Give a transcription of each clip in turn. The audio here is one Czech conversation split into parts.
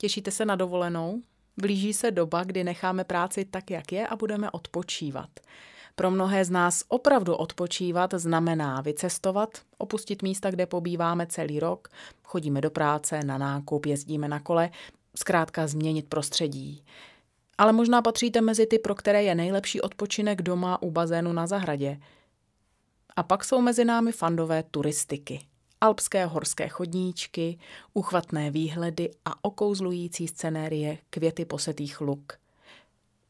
Těšíte se na dovolenou? Blíží se doba, kdy necháme práci tak, jak je a budeme odpočívat. Pro mnohé z nás opravdu odpočívat znamená vycestovat, opustit místa, kde pobýváme celý rok, chodíme do práce, na nákup, jezdíme na kole, zkrátka změnit prostředí. Ale možná patříte mezi ty, pro které je nejlepší odpočinek doma u bazénu na zahradě. A pak jsou mezi námi fandové turistiky alpské horské chodníčky, uchvatné výhledy a okouzlující scenérie květy posetých luk.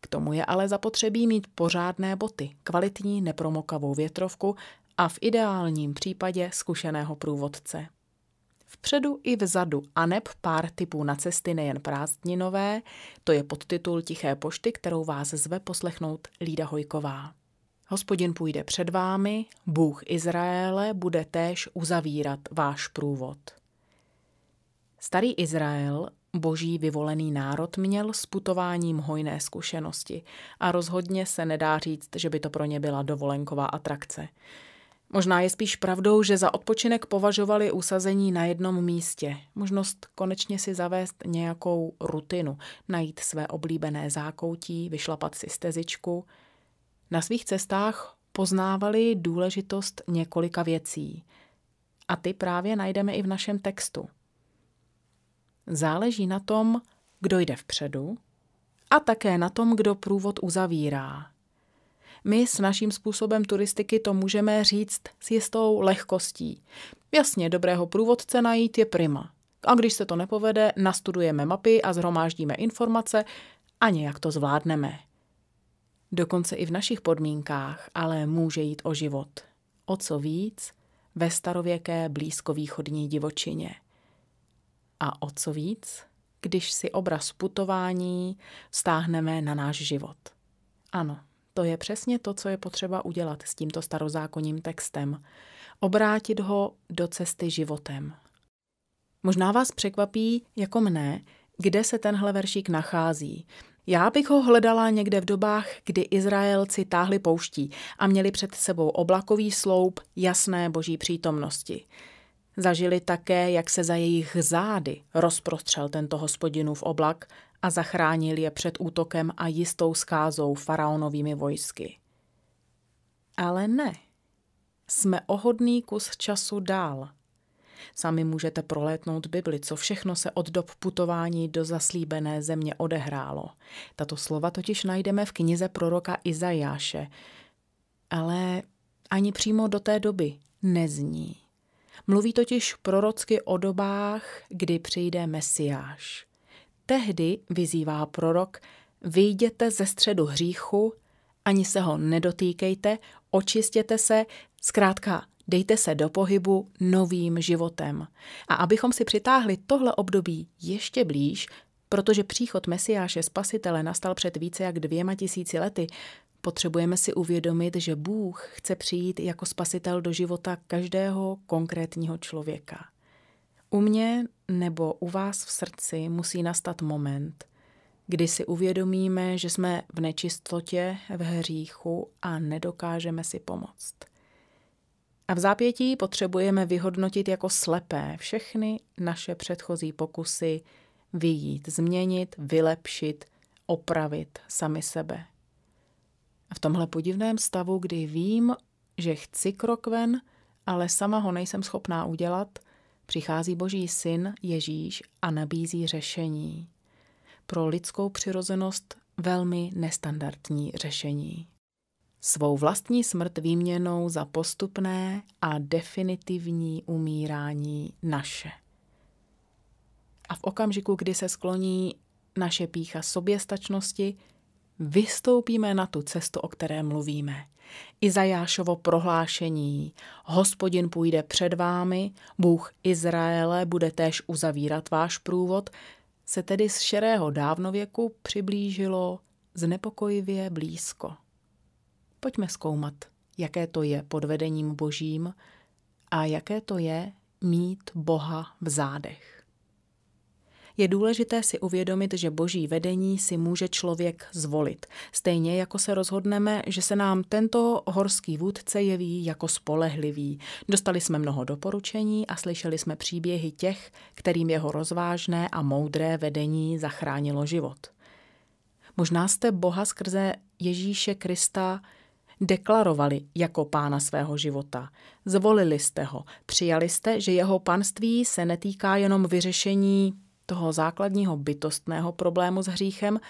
K tomu je ale zapotřebí mít pořádné boty, kvalitní nepromokavou větrovku a v ideálním případě zkušeného průvodce. Vpředu i vzadu a neb pár typů na cesty nejen prázdninové, to je podtitul Tiché pošty, kterou vás zve poslechnout Lída Hojková. Hospodin půjde před vámi, Bůh Izraele bude též uzavírat váš průvod. Starý Izrael, boží vyvolený národ, měl s putováním hojné zkušenosti a rozhodně se nedá říct, že by to pro ně byla dovolenková atrakce. Možná je spíš pravdou, že za odpočinek považovali usazení na jednom místě, možnost konečně si zavést nějakou rutinu, najít své oblíbené zákoutí, vyšlapat si stezičku – na svých cestách poznávali důležitost několika věcí. A ty právě najdeme i v našem textu. Záleží na tom, kdo jde vpředu a také na tom, kdo průvod uzavírá. My s naším způsobem turistiky to můžeme říct s jistou lehkostí. Jasně, dobrého průvodce najít je prima. A když se to nepovede, nastudujeme mapy a zhromáždíme informace a nějak to zvládneme dokonce i v našich podmínkách, ale může jít o život. O co víc ve starověké blízkovýchodní divočině. A o co víc, když si obraz putování stáhneme na náš život. Ano, to je přesně to, co je potřeba udělat s tímto starozákonním textem. Obrátit ho do cesty životem. Možná vás překvapí, jako mne, kde se tenhle veršík nachází. Já bych ho hledala někde v dobách, kdy Izraelci táhli pouští a měli před sebou oblakový sloup jasné boží přítomnosti. Zažili také, jak se za jejich zády rozprostřel tento hospodinův oblak a zachránil je před útokem a jistou skázou faraonovými vojsky. Ale ne. Jsme ohodný kus času dál – Sami můžete prolétnout Bibli, co všechno se od dob putování do zaslíbené země odehrálo. Tato slova totiž najdeme v knize proroka Izajáše, ale ani přímo do té doby nezní. Mluví totiž prorocky o dobách, kdy přijde Mesiáš. Tehdy vyzývá prorok, vyjděte ze středu hříchu, ani se ho nedotýkejte, očistěte se, zkrátka Dejte se do pohybu novým životem. A abychom si přitáhli tohle období ještě blíž, protože příchod Mesiáše Spasitele nastal před více jak dvěma tisíci lety, potřebujeme si uvědomit, že Bůh chce přijít jako spasitel do života každého konkrétního člověka. U mě nebo u vás v srdci musí nastat moment, kdy si uvědomíme, že jsme v nečistotě, v hříchu a nedokážeme si pomoct. A v zápětí potřebujeme vyhodnotit jako slepé všechny naše předchozí pokusy vyjít, změnit, vylepšit, opravit sami sebe. A v tomhle podivném stavu, kdy vím, že chci krok ven, ale sama ho nejsem schopná udělat, přichází Boží syn Ježíš a nabízí řešení. Pro lidskou přirozenost velmi nestandardní řešení svou vlastní smrt výměnou za postupné a definitivní umírání naše. A v okamžiku, kdy se skloní naše pícha soběstačnosti, vystoupíme na tu cestu, o které mluvíme. Izajášovo prohlášení, hospodin půjde před vámi, Bůh Izraele bude též uzavírat váš průvod, se tedy z šerého dávnověku přiblížilo znepokojivě blízko. Pojďme zkoumat, jaké to je pod vedením Božím a jaké to je mít Boha v zádech. Je důležité si uvědomit, že boží vedení si může člověk zvolit, stejně jako se rozhodneme, že se nám tento horský vůdce jeví jako spolehlivý. Dostali jsme mnoho doporučení a slyšeli jsme příběhy těch, kterým jeho rozvážné a moudré vedení zachránilo život. Možná jste Boha skrze Ježíše Krista deklarovali jako pána svého života. Zvolili jste ho, přijali jste, že jeho panství se netýká jenom vyřešení toho základního bytostného problému s hříchem,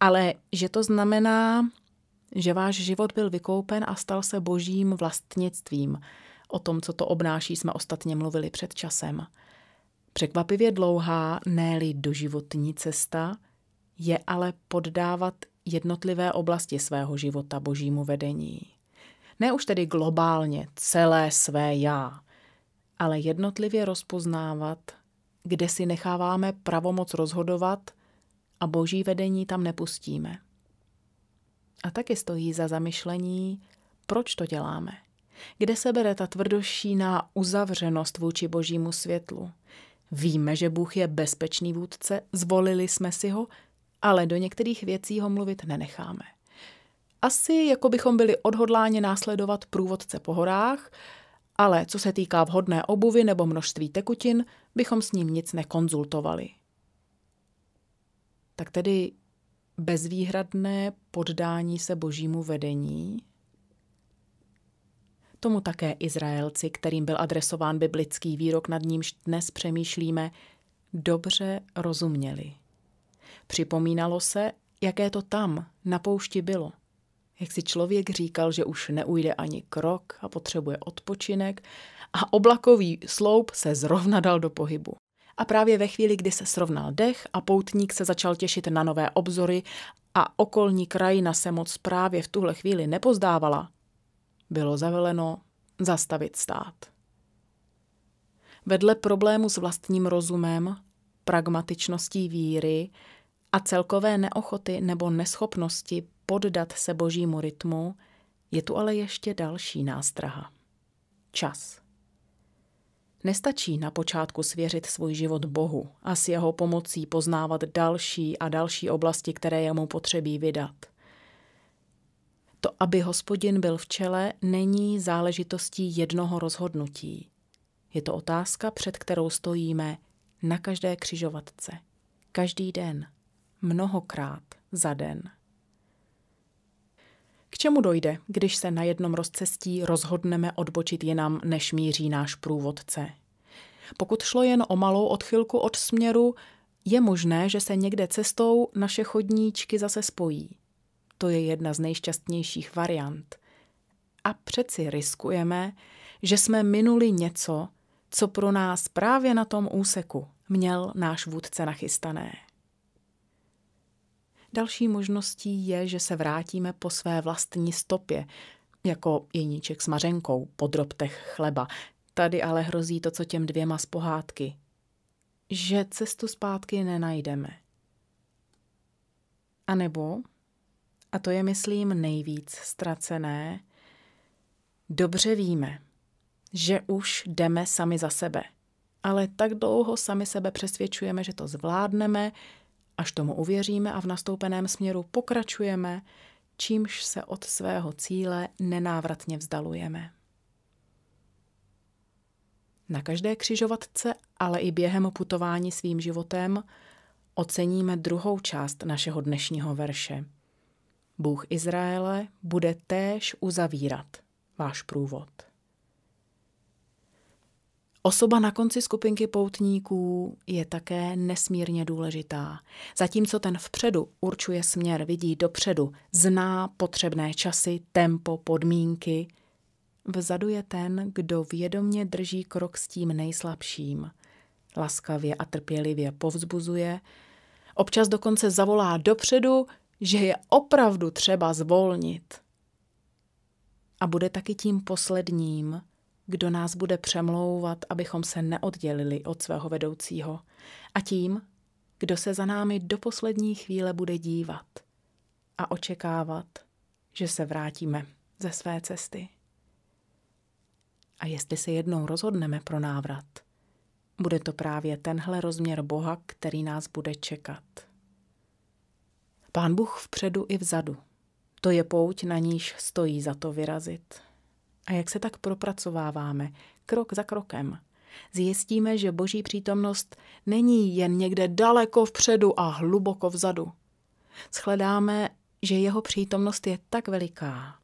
ale že to znamená, že váš život byl vykoupen a stal se božím vlastnictvím. O tom, co to obnáší, jsme ostatně mluvili před časem. Překvapivě dlouhá, ne doživotní cesta, je ale poddávat jednotlivé oblasti svého života božímu vedení. Ne už tedy globálně celé své já, ale jednotlivě rozpoznávat, kde si necháváme pravomoc rozhodovat a boží vedení tam nepustíme. A taky stojí za zamyšlení, proč to děláme. Kde se bere ta tvrdošíná uzavřenost vůči božímu světlu? Víme, že Bůh je bezpečný vůdce, zvolili jsme si ho – ale do některých věcí ho mluvit nenecháme. Asi jako bychom byli odhodláni následovat průvodce po horách, ale co se týká vhodné obuvy nebo množství tekutin, bychom s ním nic nekonzultovali. Tak tedy bezvýhradné poddání se božímu vedení? Tomu také Izraelci, kterým byl adresován biblický výrok, nad nímž dnes přemýšlíme, dobře rozuměli. Připomínalo se, jaké to tam, na poušti bylo. Jak si člověk říkal, že už neujde ani krok a potřebuje odpočinek a oblakový sloup se zrovna dal do pohybu. A právě ve chvíli, kdy se srovnal dech a poutník se začal těšit na nové obzory a okolní krajina se moc právě v tuhle chvíli nepozdávala, bylo zaveleno zastavit stát. Vedle problému s vlastním rozumem, pragmatičností víry a celkové neochoty nebo neschopnosti poddat se božímu rytmu, je tu ale ještě další nástraha. Čas. Nestačí na počátku svěřit svůj život Bohu a s jeho pomocí poznávat další a další oblasti, které jemu potřebí vydat. To, aby hospodin byl v čele, není záležitostí jednoho rozhodnutí. Je to otázka, před kterou stojíme na každé křižovatce, každý den – mnohokrát za den. K čemu dojde, když se na jednom rozcestí rozhodneme odbočit jinam, než míří náš průvodce? Pokud šlo jen o malou odchylku od směru, je možné, že se někde cestou naše chodníčky zase spojí. To je jedna z nejšťastnějších variant. A přeci riskujeme, že jsme minuli něco, co pro nás právě na tom úseku měl náš vůdce nachystané. Další možností je, že se vrátíme po své vlastní stopě, jako jeníček s mařenkou po drobtech chleba. Tady ale hrozí to, co těm dvěma z pohádky. Že cestu zpátky nenajdeme. A nebo, a to je myslím nejvíc ztracené, dobře víme, že už jdeme sami za sebe. Ale tak dlouho sami sebe přesvědčujeme, že to zvládneme, Až tomu uvěříme a v nastoupeném směru pokračujeme, čímž se od svého cíle nenávratně vzdalujeme. Na každé křižovatce, ale i během putování svým životem, oceníme druhou část našeho dnešního verše. Bůh Izraele bude též uzavírat váš průvod. Osoba na konci skupinky poutníků je také nesmírně důležitá. Zatímco ten vpředu určuje směr, vidí dopředu, zná potřebné časy, tempo, podmínky. Vzadu je ten, kdo vědomně drží krok s tím nejslabším. Laskavě a trpělivě povzbuzuje, občas dokonce zavolá dopředu, že je opravdu třeba zvolnit. A bude taky tím posledním, kdo nás bude přemlouvat, abychom se neoddělili od svého vedoucího, a tím, kdo se za námi do poslední chvíle bude dívat a očekávat, že se vrátíme ze své cesty. A jestli se jednou rozhodneme pro návrat, bude to právě tenhle rozměr Boha, který nás bude čekat. Pán Bůh vpředu i vzadu. To je pouť, na níž stojí za to vyrazit a jak se tak propracováváme, krok za krokem. Zjistíme, že boží přítomnost není jen někde daleko vpředu a hluboko vzadu. Shledáme, že jeho přítomnost je tak veliká,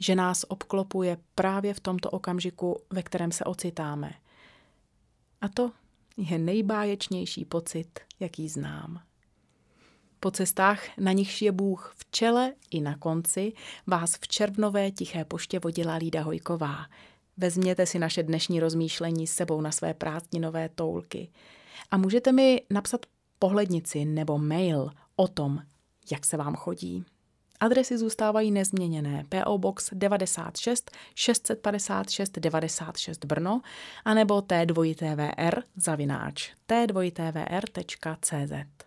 že nás obklopuje právě v tomto okamžiku, ve kterém se ocitáme. A to je nejbáječnější pocit, jaký znám. Po cestách, na nichž je Bůh v čele i na konci, vás v červnové tiché poště vodila Lída Hojková. Vezměte si naše dnešní rozmýšlení s sebou na své prázdninové toulky. A můžete mi napsat pohlednici nebo mail o tom, jak se vám chodí. Adresy zůstávají nezměněné. PO Box 96 656 96 Brno anebo t 2 tvr zavináč t 2 tvr.cz.